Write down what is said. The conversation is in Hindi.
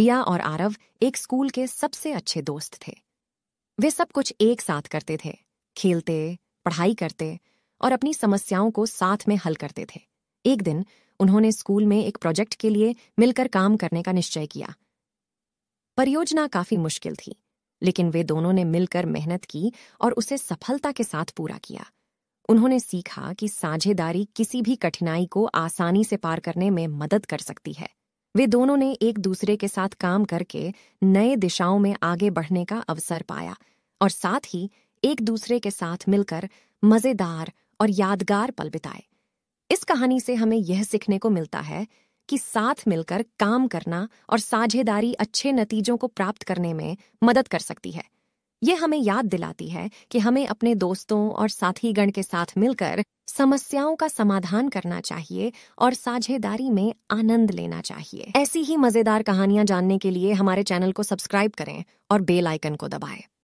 रिया और आरव एक स्कूल के सबसे अच्छे दोस्त थे वे सब कुछ एक साथ करते थे खेलते पढ़ाई करते और अपनी समस्याओं को साथ में हल करते थे एक दिन उन्होंने स्कूल में एक प्रोजेक्ट के लिए मिलकर काम करने का निश्चय किया परियोजना काफी मुश्किल थी लेकिन वे दोनों ने मिलकर मेहनत की और उसे सफलता के साथ पूरा किया उन्होंने सीखा कि साझेदारी किसी भी कठिनाई को आसानी से पार करने में मदद कर सकती है वे दोनों ने एक दूसरे के साथ काम करके नए दिशाओं में आगे बढ़ने का अवसर पाया और साथ ही एक दूसरे के साथ मिलकर मजेदार और यादगार पल बिताए इस कहानी से हमें यह सीखने को मिलता है कि साथ मिलकर काम करना और साझेदारी अच्छे नतीजों को प्राप्त करने में मदद कर सकती है ये हमें याद दिलाती है कि हमें अपने दोस्तों और साथीगण के साथ मिलकर समस्याओं का समाधान करना चाहिए और साझेदारी में आनंद लेना चाहिए ऐसी ही मज़ेदार कहानियां जानने के लिए हमारे चैनल को सब्सक्राइब करें और बेल आइकन को दबाएं